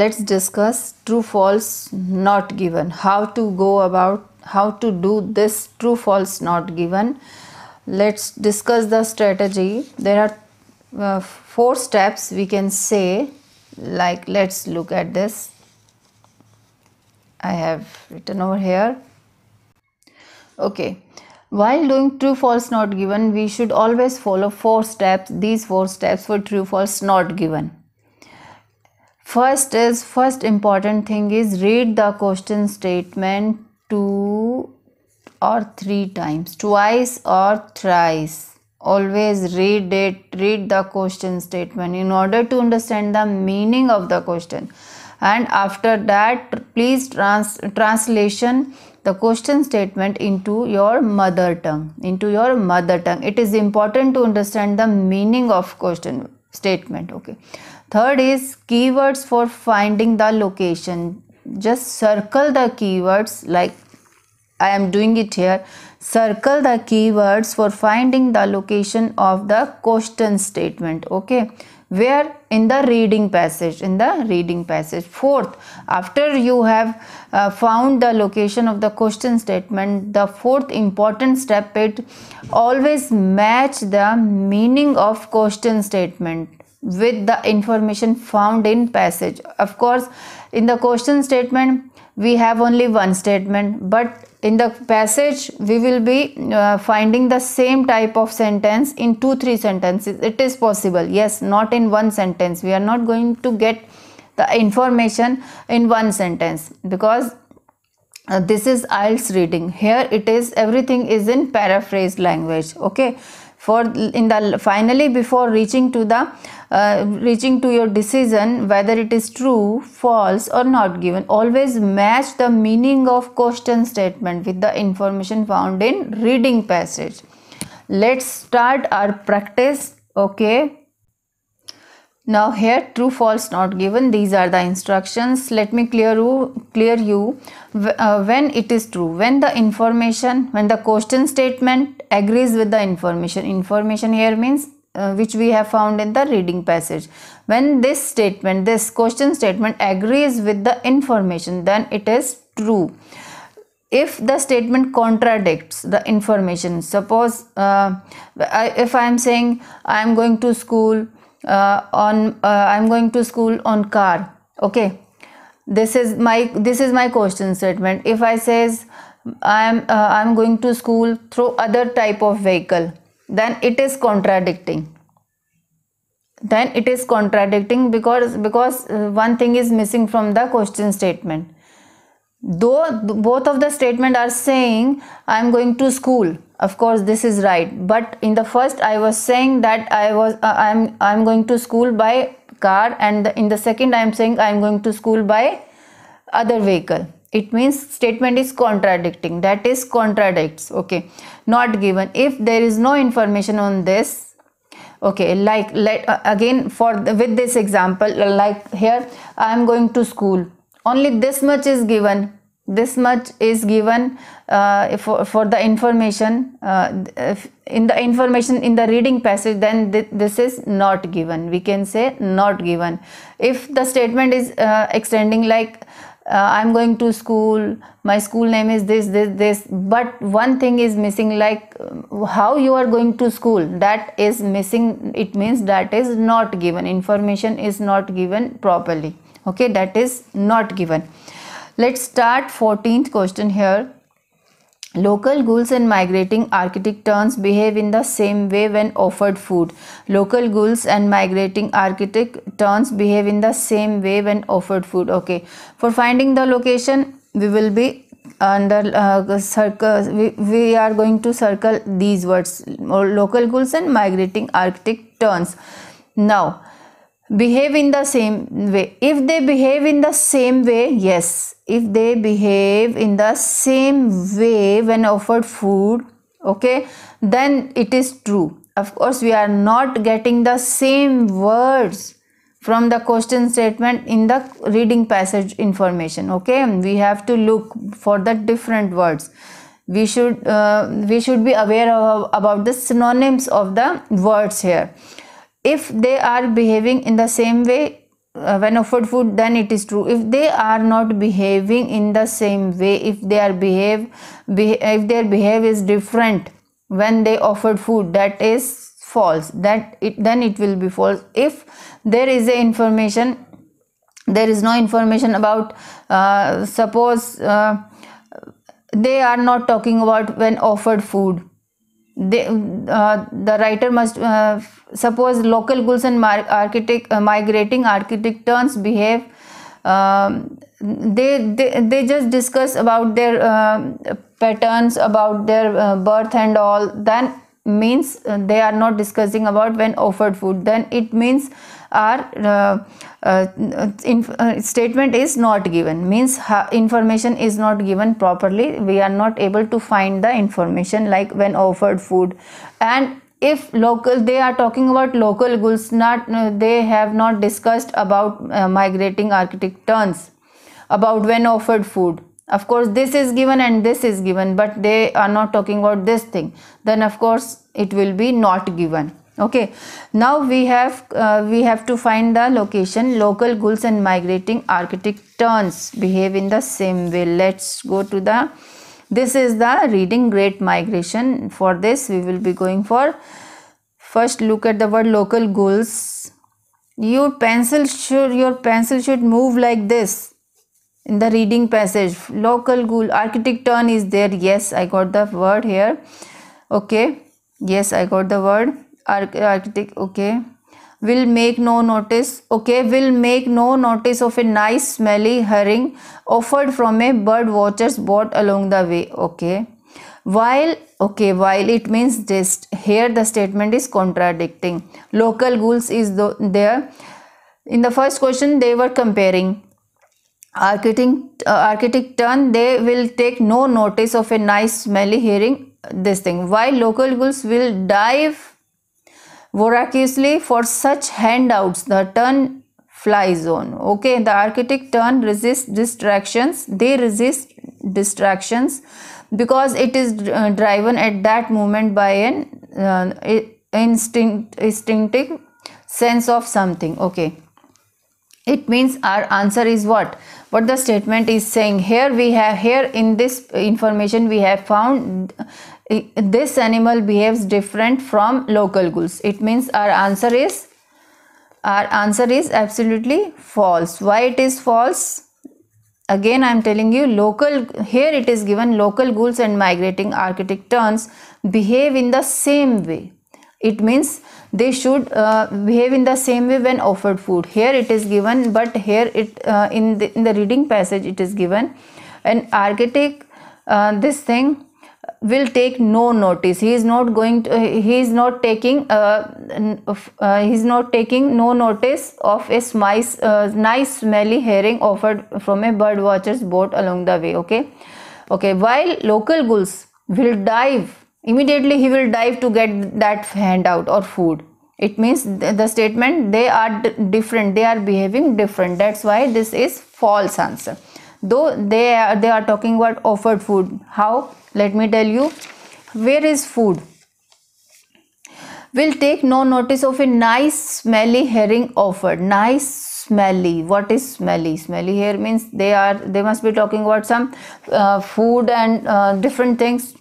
let's discuss true false not given how to go about how to do this true false not given let's discuss the strategy there are uh, four steps we can say like let's look at this i have written over here okay while doing true false not given we should always follow four steps these four steps for true false not given first is first important thing is read the question statement two or three times twice or thrice always read it read the question statement in order to understand the meaning of the question and after that please trans translation the question statement into your mother tongue into your mother tongue it is important to understand the meaning of question statement okay third is keywords for finding the location just circle the keywords like I am doing it here circle the keywords for finding the location of the question statement okay where in the reading passage in the reading passage fourth after you have uh, found the location of the question statement the fourth important step it always match the meaning of question statement with the information found in passage of course in the question statement we have only one statement but in the passage we will be uh, finding the same type of sentence in two three sentences it is possible yes not in one sentence we are not going to get the information in one sentence because uh, this is IELTS reading here it is everything is in paraphrase language okay for in the finally before reaching to the uh, reaching to your decision whether it is true false or not given always match the meaning of question statement with the information found in reading passage let's start our practice okay now here true false not given these are the instructions let me clear you clear you uh, when it is true when the information when the question statement agrees with the information information here means uh, which we have found in the reading passage when this statement this question statement agrees with the information then it is true if the statement contradicts the information suppose uh, I, if i am saying i am going to school uh, on uh, i am going to school on car okay this is my this is my question statement if i says i'm uh, i'm going to school through other type of vehicle then it is contradicting then it is contradicting because because uh, one thing is missing from the question statement though both of the statement are saying i am going to school of course this is right but in the first i was saying that i was uh, i'm i'm going to school by car and in the second i am saying i am going to school by other vehicle it means statement is contradicting that is contradicts okay not given if there is no information on this okay like let uh, again for the, with this example uh, like here i am going to school only this much is given this much is given uh, for, for the information uh, in the information in the reading passage then th this is not given we can say not given if the statement is uh, extending like uh, i'm going to school my school name is this this this but one thing is missing like um, how you are going to school that is missing it means that is not given information is not given properly okay that is not given let's start 14th question here Local ghouls and migrating Arctic terns behave in the same way when offered food. Local ghouls and migrating Arctic terns behave in the same way when offered food. Okay. For finding the location, we will be under uh, circle we, we are going to circle these words local ghouls and migrating arctic terns now behave in the same way if they behave in the same way yes if they behave in the same way when offered food okay then it is true of course we are not getting the same words from the question statement in the reading passage information okay we have to look for the different words we should uh, we should be aware of, about the synonyms of the words here if they are behaving in the same way uh, when offered food then it is true if they are not behaving in the same way if they are behave be, if their behave is different when they offered food that is false that it then it will be false if there is a information there is no information about uh, suppose uh, they are not talking about when offered food they, uh, the writer must uh, suppose local Gulsan architect uh, migrating architect turns behave um, they, they they just discuss about their um, patterns about their uh, birth and all then means uh, they are not discussing about when offered food then it means are uh, uh, in, uh, statement is not given means information is not given properly we are not able to find the information like when offered food and if local they are talking about local goods not they have not discussed about uh, migrating arctic terns about when offered food of course this is given and this is given but they are not talking about this thing then of course it will be not given okay now we have uh, we have to find the location local gulls and migrating arctic terns behave in the same way let's go to the this is the reading great migration for this we will be going for first look at the word local gulls your pencil should your pencil should move like this in the reading passage local gull arctic tern is there yes i got the word here okay yes i got the word architect okay will make no notice okay will make no notice of a nice smelly herring offered from a bird watcher's boat along the way okay while okay while it means just here the statement is contradicting local ghouls is the, there in the first question they were comparing architect uh, architect turn they will take no notice of a nice smelly herring this thing while local ghouls will dive voraciously for such handouts. The turn flies on. Okay, the architect turn resists distractions. They resist distractions because it is uh, driven at that moment by an uh, instinct, instinctive sense of something. Okay. It means our answer is what? What the statement is saying. Here we have, here in this information we have found this animal behaves different from local ghouls it means our answer is our answer is absolutely false why it is false again i am telling you local here it is given local ghouls and migrating arctic terns behave in the same way it means they should uh, behave in the same way when offered food here it is given but here it uh, in the in the reading passage it is given an arctic uh, this thing will take no notice he is not going to he is not taking uh, uh, he is not taking no notice of a nice, uh, nice smelly herring offered from a bird watcher's boat along the way okay okay while local gulls will dive immediately he will dive to get that handout or food it means the statement they are different they are behaving different that's why this is false answer though they are, they are talking about offered food how let me tell you where is food will take no notice of a nice smelly herring offered nice smelly what is smelly smelly here means they are they must be talking about some uh, food and uh, different things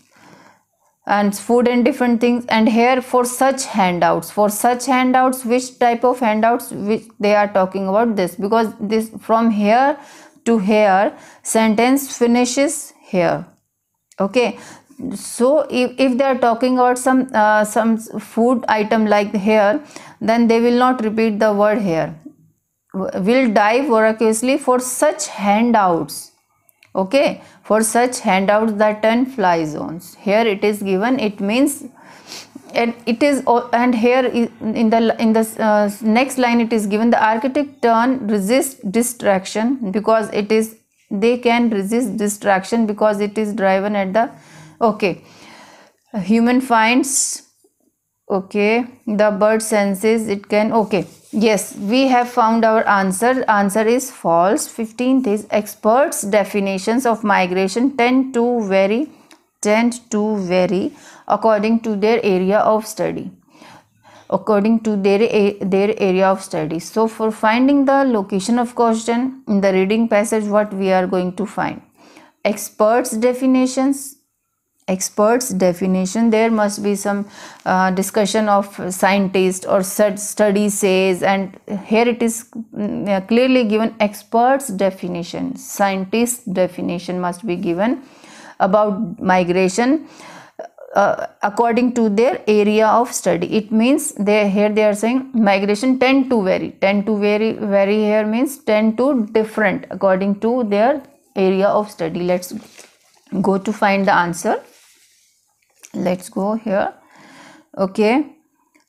and food and different things and here for such handouts for such handouts which type of handouts which they are talking about this because this from here to here sentence finishes here okay so if, if they are talking about some uh, some food item like here then they will not repeat the word here will dive voraciously for such handouts okay for such handouts that turn fly zones here it is given it means and it is oh, and here in the in the uh, next line it is given the architect turn resist distraction because it is they can resist distraction because it is driven at the okay human finds okay the bird senses it can okay yes we have found our answer answer is false 15th is experts definitions of migration tend to vary tend to vary according to their area of study according to their, their area of study. So for finding the location of question in the reading passage what we are going to find. Experts definitions, experts definition there must be some uh, discussion of scientist or study says and here it is mm, uh, clearly given experts definition, scientist definition must be given about migration uh, according to their area of study it means they here they are saying migration tend to vary tend to vary vary here means tend to different according to their area of study let's go to find the answer let's go here okay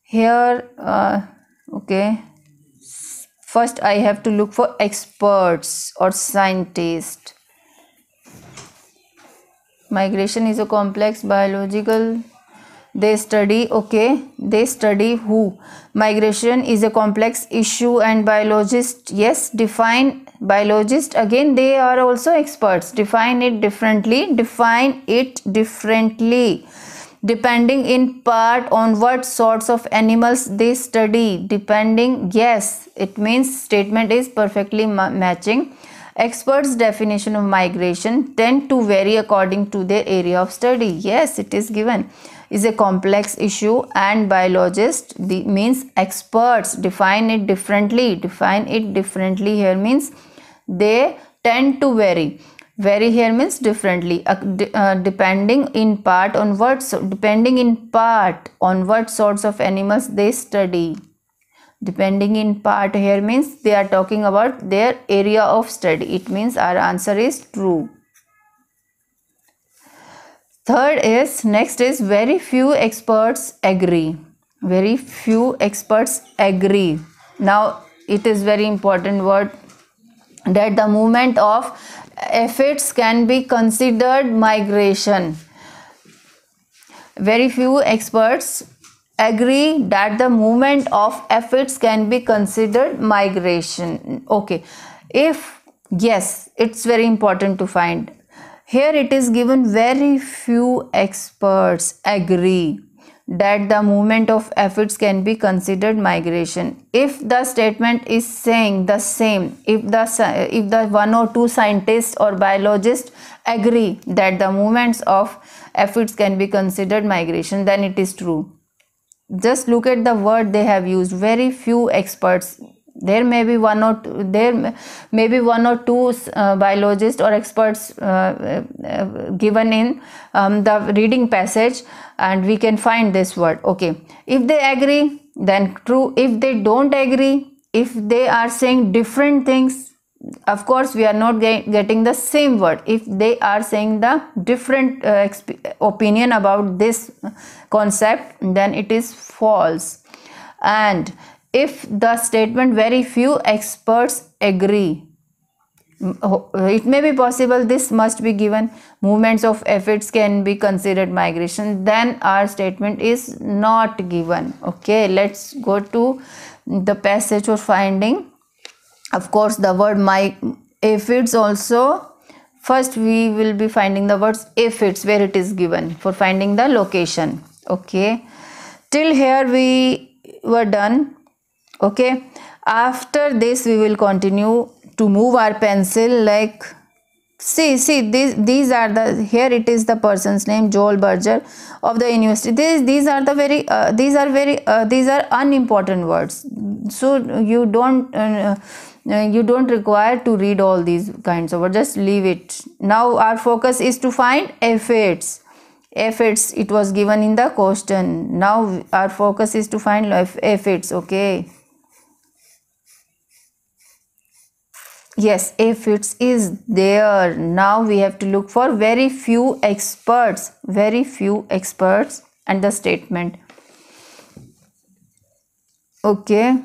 here uh, okay first i have to look for experts or scientists migration is a complex biological they study okay they study who migration is a complex issue and biologist yes define biologist again they are also experts define it differently define it differently depending in part on what sorts of animals they study depending yes it means statement is perfectly ma matching Experts' definition of migration tend to vary according to their area of study. Yes, it is given is a complex issue and biologists means experts define it differently define it differently here means they tend to vary vary here means differently uh, de uh, depending in part on what so depending in part on what sorts of animals they study depending in part here means they are talking about their area of study it means our answer is true third is next is very few experts agree very few experts agree now it is very important word that the movement of efforts can be considered migration very few experts agree that the movement of aphids can be considered migration okay if yes it's very important to find here it is given very few experts agree that the movement of efforts can be considered migration if the statement is saying the same if the if the one or two scientists or biologists agree that the movements of efforts can be considered migration then it is true just look at the word they have used very few experts there may be one or two, there may be one or two uh, biologists or experts uh, uh, uh, given in um, the reading passage and we can find this word okay if they agree then true if they don't agree if they are saying different things of course we are not get, getting the same word if they are saying the different uh, opinion about this concept then it is false and if the statement very few experts agree it may be possible this must be given movements of efforts can be considered migration then our statement is not given okay let's go to the passage for finding of course the word my If it's also first we will be finding the words if it's where it is given for finding the location okay till here we were done okay after this we will continue to move our pencil like see see these these are the here it is the person's name joel berger of the university these these are the very uh, these are very uh, these are unimportant words so you don't uh, uh, you don't require to read all these kinds of words just leave it now our focus is to find efforts. Efforts it was given in the question now our focus is to find efforts. okay yes efforts is there now we have to look for very few experts very few experts and the statement okay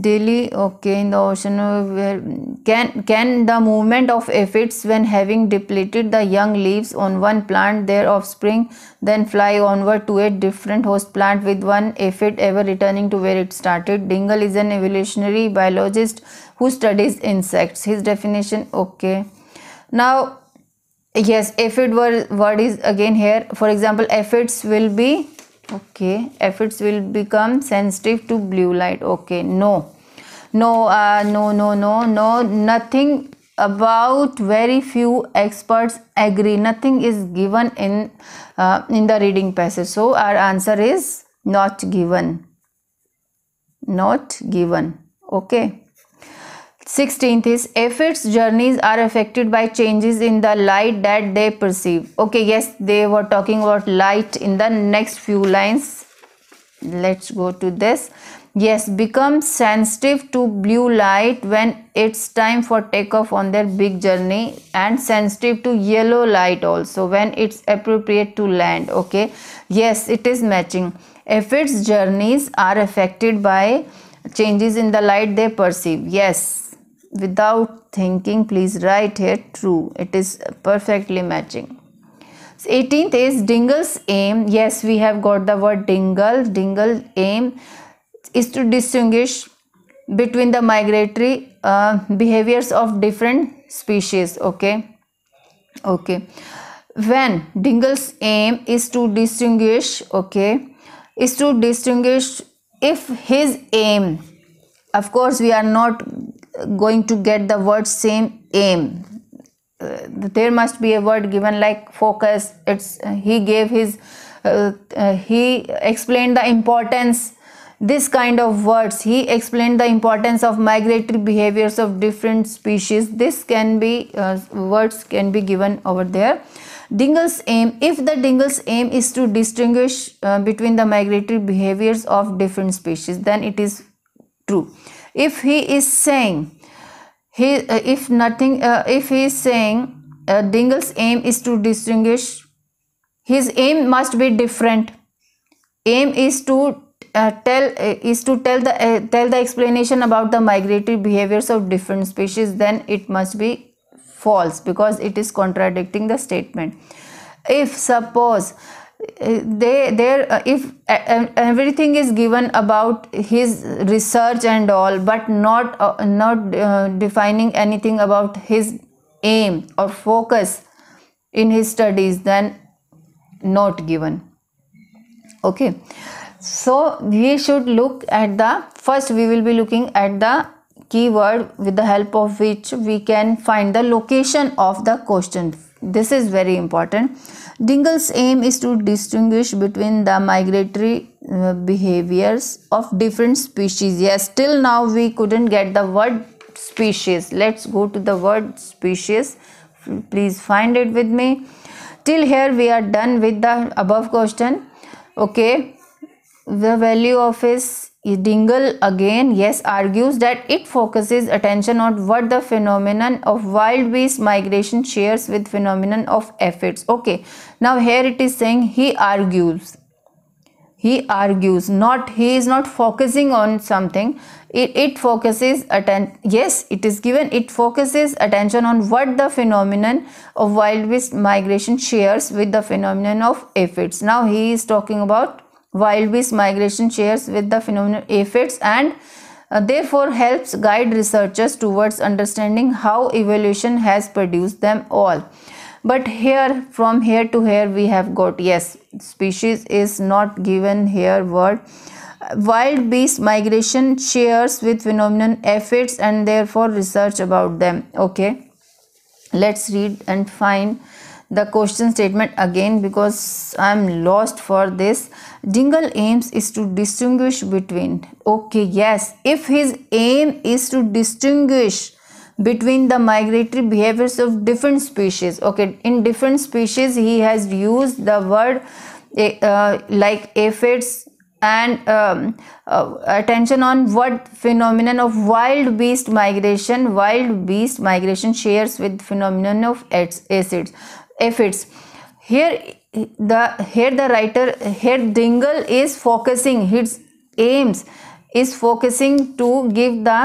daily okay in the ocean uh, where can can the movement of aphids when having depleted the young leaves on one plant their offspring then fly onward to a different host plant with one aphid ever returning to where it started dingle is an evolutionary biologist who studies insects his definition okay now yes aphid word, word is again here for example aphids will be okay efforts will become sensitive to blue light okay no no uh, no no no no nothing about very few experts agree nothing is given in uh, in the reading passage so our answer is not given not given okay 16th is aphids journeys are affected by changes in the light that they perceive okay yes they were talking about light in the next few lines let's go to this yes become sensitive to blue light when it's time for takeoff on their big journey and sensitive to yellow light also when it's appropriate to land okay yes it is matching aphids journeys are affected by changes in the light they perceive yes without thinking please write here true it is perfectly matching 18th is dingle's aim yes we have got the word dingle dingle aim is to distinguish between the migratory uh, behaviors of different species okay okay when dingle's aim is to distinguish okay is to distinguish if his aim of course we are not going to get the word same aim uh, there must be a word given like focus it's uh, he gave his uh, uh, he explained the importance this kind of words he explained the importance of migratory behaviors of different species this can be uh, words can be given over there Dingle's aim, if the Dingle's aim is to distinguish uh, between the migratory behaviors of different species, then it is true if he is saying he uh, if nothing uh, if he is saying uh, dingle's aim is to distinguish his aim must be different aim is to uh, tell uh, is to tell the uh, tell the explanation about the migratory behaviors of different species then it must be false because it is contradicting the statement if suppose they there uh, if uh, everything is given about his research and all but not uh, not uh, defining anything about his aim or focus in his studies then not given okay so we should look at the first we will be looking at the keyword with the help of which we can find the location of the question this is very important. Dingle's aim is to distinguish between the migratory uh, behaviors of different species. Yes, till now we couldn't get the word species. Let's go to the word species. Please find it with me. Till here we are done with the above question. Okay. The value of is Dingle again, yes, argues that it focuses attention on what the phenomenon of wild beast migration shares with phenomenon of aphids. Okay, now here it is saying he argues. He argues, not he is not focusing on something. It, it focuses attention. Yes, it is given. It focuses attention on what the phenomenon of wild beast migration shares with the phenomenon of aphids. Now he is talking about wild beast migration shares with the phenomenon aphids and uh, therefore helps guide researchers towards understanding how evolution has produced them all but here from here to here we have got yes species is not given here word wild beast migration shares with phenomenon aphids and therefore research about them okay let's read and find the question statement again because I am lost for this. Jingle aims is to distinguish between. Okay, yes. If his aim is to distinguish between the migratory behaviors of different species. Okay, in different species he has used the word eh, uh, like aphids and um, uh, attention on what phenomenon of wild beast migration wild beast migration shares with phenomenon of acids Efforts here the here the writer here dingle is focusing his aims is focusing to give the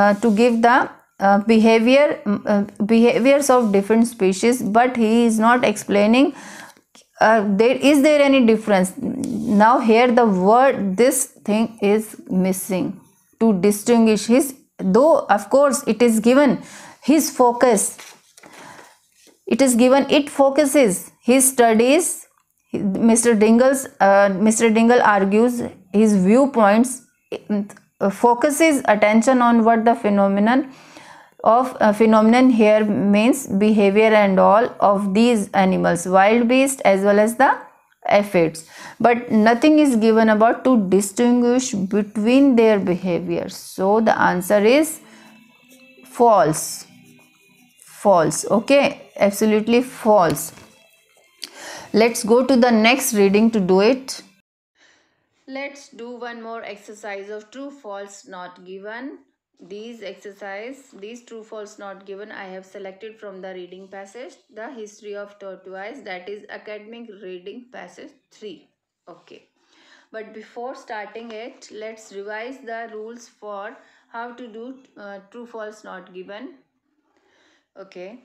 uh, to give the uh, behavior uh, behaviors of different species but he is not explaining uh, there is there any difference now here the word this thing is missing to distinguish his though of course it is given his focus it is given it focuses his studies mr dingle's uh, mr dingle argues his viewpoints uh, focuses attention on what the phenomenon of uh, phenomenon here means behavior and all of these animals wild beast as well as the aphids but nothing is given about to distinguish between their behavior so the answer is false false okay absolutely false let's go to the next reading to do it let's do one more exercise of true false not given these exercise these true false not given i have selected from the reading passage the history of tortoise that is academic reading passage 3 okay but before starting it let's revise the rules for how to do uh, true false not given okay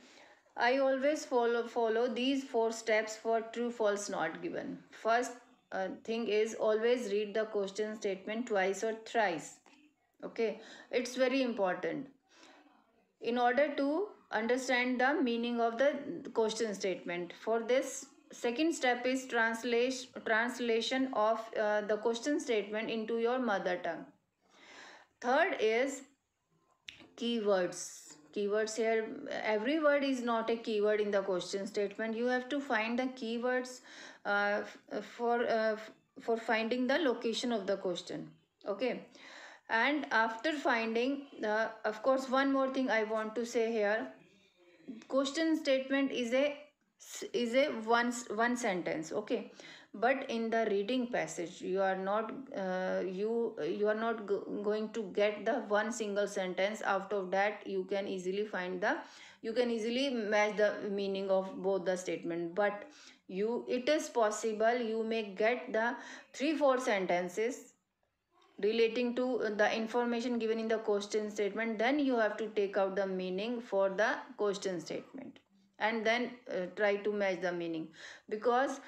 I always follow, follow these four steps for true false not given. First uh, thing is always read the question statement twice or thrice. Okay, it's very important. In order to understand the meaning of the question statement, for this second step is translation, translation of uh, the question statement into your mother tongue. Third is keywords keywords here every word is not a keyword in the question statement you have to find the keywords uh, uh for uh, for finding the location of the question okay and after finding the uh, of course one more thing i want to say here question statement is a is a one one sentence okay but in the reading passage you are not uh, you you are not going to get the one single sentence out of that you can easily find the you can easily match the meaning of both the statement but you it is possible you may get the three four sentences relating to the information given in the question statement then you have to take out the meaning for the question statement and then uh, try to match the meaning because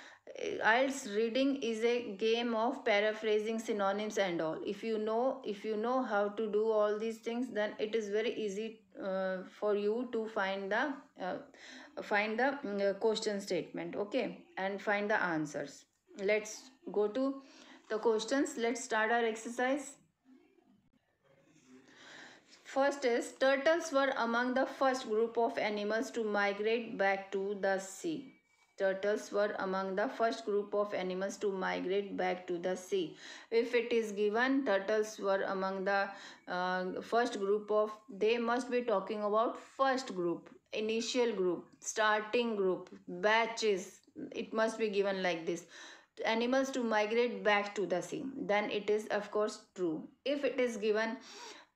IELTS uh, reading is a game of paraphrasing synonyms and all if you know if you know how to do all these things then it is very easy uh, for you to find the uh, find the mm, uh, question statement okay and find the answers let's go to the questions let's start our exercise First is turtles were among the first group of animals to migrate back to the sea. Turtles were among the first group of animals to migrate back to the sea. If it is given turtles were among the uh, first group of, they must be talking about first group, initial group, starting group, batches. It must be given like this animals to migrate back to the sea then it is of course true if it is given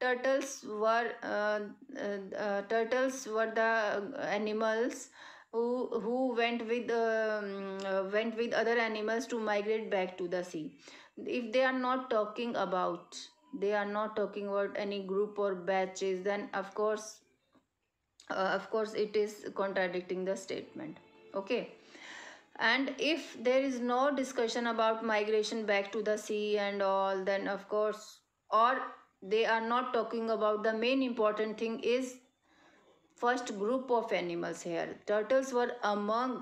turtles were uh, uh, uh, turtles were the animals who who went with um, went with other animals to migrate back to the sea if they are not talking about they are not talking about any group or batches then of course uh, of course it is contradicting the statement okay and if there is no discussion about migration back to the sea and all then of course or they are not talking about the main important thing is first group of animals here turtles were among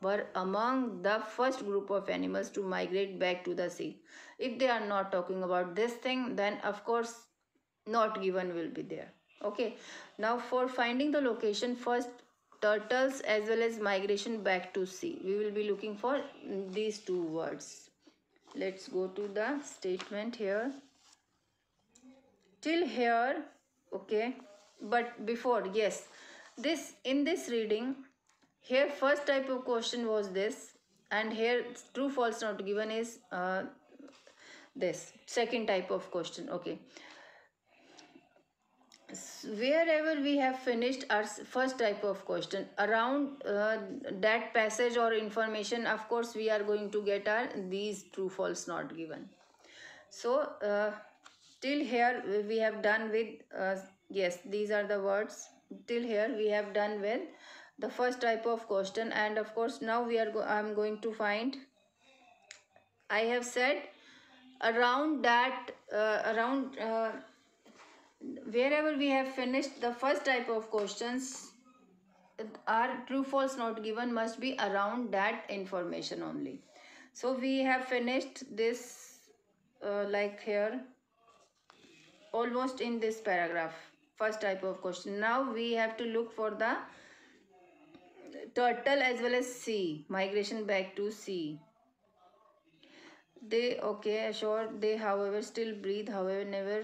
were among the first group of animals to migrate back to the sea if they are not talking about this thing then of course not given will be there okay now for finding the location first turtles as well as migration back to sea we will be looking for these two words let's go to the statement here till here okay but before yes this in this reading here first type of question was this and here true false not given is uh, this second type of question okay wherever we have finished our first type of question around uh, that passage or information of course we are going to get our these true false not given so uh, till here we have done with uh, yes these are the words till here we have done with the first type of question and of course now we are go i'm going to find i have said around that uh, around uh, wherever we have finished the first type of questions are true false not given must be around that information only so we have finished this uh, like here almost in this paragraph first type of question now we have to look for the turtle as well as sea migration back to sea they okay sure. they however still breathe however never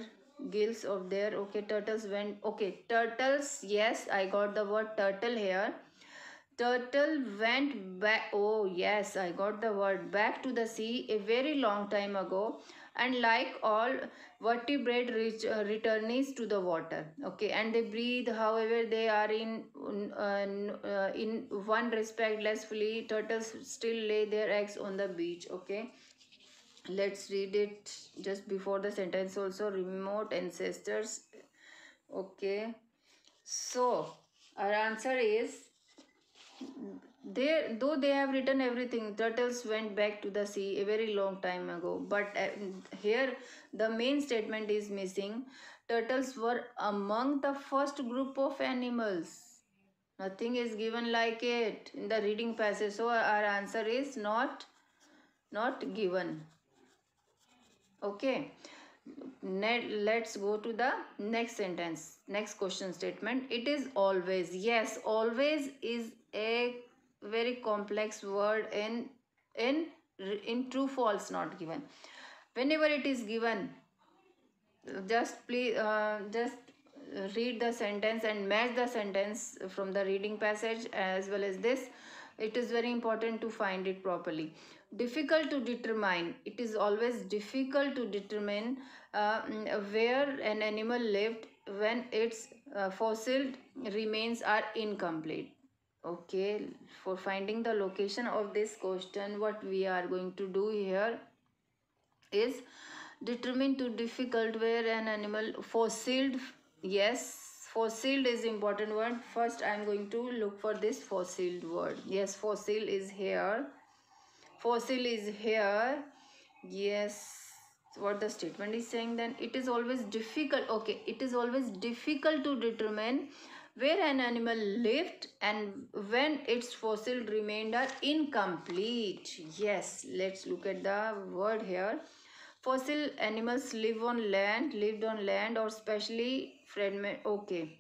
gills of their okay turtles went okay turtles yes i got the word turtle here turtle went back oh yes i got the word back to the sea a very long time ago and like all vertebrate uh, returnees to the water okay and they breathe however they are in uh, uh, in one respect less fully turtles still lay their eggs on the beach okay let's read it just before the sentence also remote ancestors okay so our answer is they, though they have written everything, turtles went back to the sea a very long time ago. But uh, here the main statement is missing. Turtles were among the first group of animals. Nothing is given like it in the reading passage. So our answer is not, not given. Okay. Now let's go to the next sentence next question statement it is always yes always is a very complex word in in in true false not given whenever it is given just please uh, just read the sentence and match the sentence from the reading passage as well as this it is very important to find it properly difficult to determine it is always difficult to determine uh, where an animal lived when its uh, fossil remains are incomplete okay for finding the location of this question what we are going to do here is determine to difficult where an animal fossil yes fossil is important word first i'm going to look for this fossil word yes fossil is here fossil is here yes what the statement is saying then it is always difficult okay it is always difficult to determine where an animal lived and when its fossil remained are incomplete. Yes, let's look at the word here. Fossil animals live on land, lived on land or specially fragment. Okay,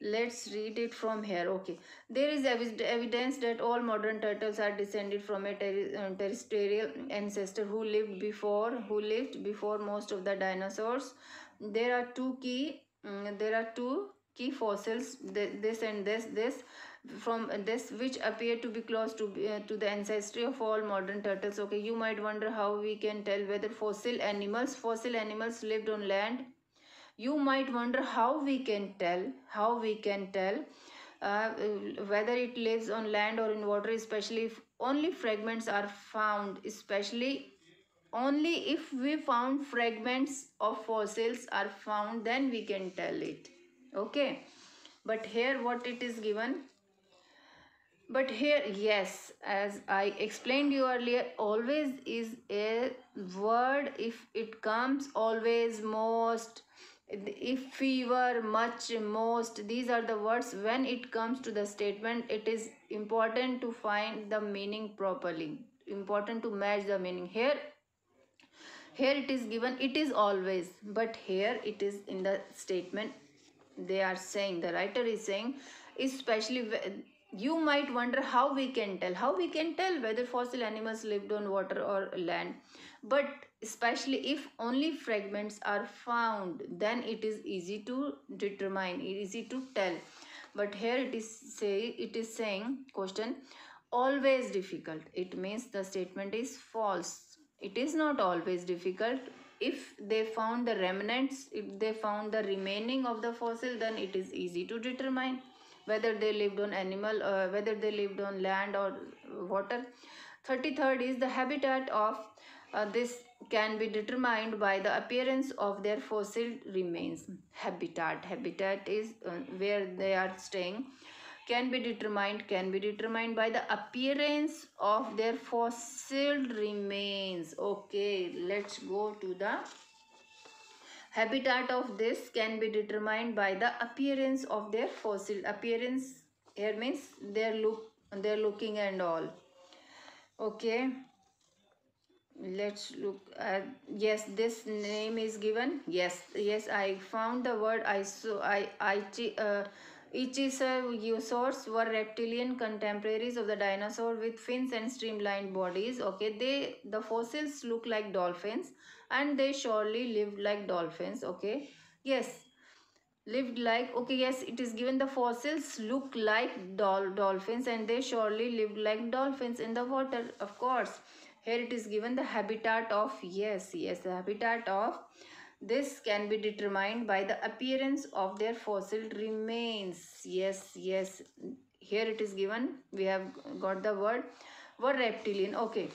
let's read it from here. Okay, there is evidence that all modern turtles are descended from a ter uh, terrestrial ancestor who lived before, who lived before most of the dinosaurs. There are two key, um, there are two key fossils this and this this from this which appear to be close to uh, to the ancestry of all modern turtles okay you might wonder how we can tell whether fossil animals fossil animals lived on land you might wonder how we can tell how we can tell uh, whether it lives on land or in water especially if only fragments are found especially only if we found fragments of fossils are found then we can tell it okay but here what it is given but here yes as i explained you earlier always is a word if it comes always most if fever, much most these are the words when it comes to the statement it is important to find the meaning properly important to match the meaning here here it is given it is always but here it is in the statement they are saying the writer is saying especially you might wonder how we can tell how we can tell whether fossil animals lived on water or land but especially if only fragments are found then it is easy to determine easy to tell but here it is say it is saying question always difficult it means the statement is false it is not always difficult if they found the remnants, if they found the remaining of the fossil, then it is easy to determine whether they lived on animal, uh, whether they lived on land or water. 33rd is the habitat of uh, this can be determined by the appearance of their fossil remains. Habitat, habitat is uh, where they are staying can be determined can be determined by the appearance of their fossil remains okay let's go to the habitat of this can be determined by the appearance of their fossil appearance here means their look their looking and all okay let's look at yes this name is given yes yes i found the word i saw i i uh, each is a eusaurs were reptilian contemporaries of the dinosaur with fins and streamlined bodies. Okay, they the fossils look like dolphins and they surely lived like dolphins. Okay, yes, lived like okay yes it is given the fossils look like dol dolphins and they surely lived like dolphins in the water of course here it is given the habitat of yes yes the habitat of this can be determined by the appearance of their fossil remains. Yes, yes. Here it is given. We have got the word. Word reptilian. Okay.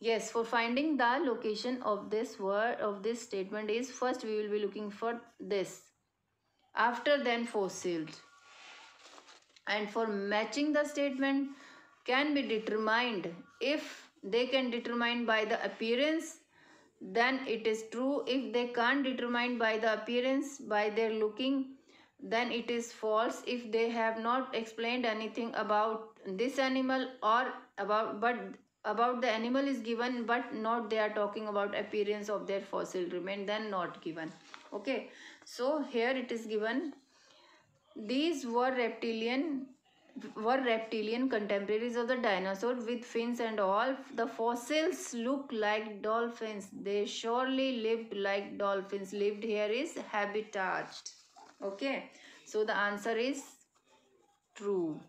Yes, for finding the location of this word of this statement is first we will be looking for this. After then fossils. And for matching the statement can be determined if they can determine by the appearance then it is true. If they can't determine by the appearance, by their looking, then it is false. If they have not explained anything about this animal or about but about the animal is given but not they are talking about appearance of their fossil remain then not given okay so here it is given these were reptilian were reptilian contemporaries of the dinosaur with fins and all. The fossils look like dolphins. They surely lived like dolphins. Lived here is habitat. Okay. So the answer is true.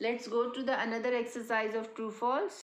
Let's go to the another exercise of true false.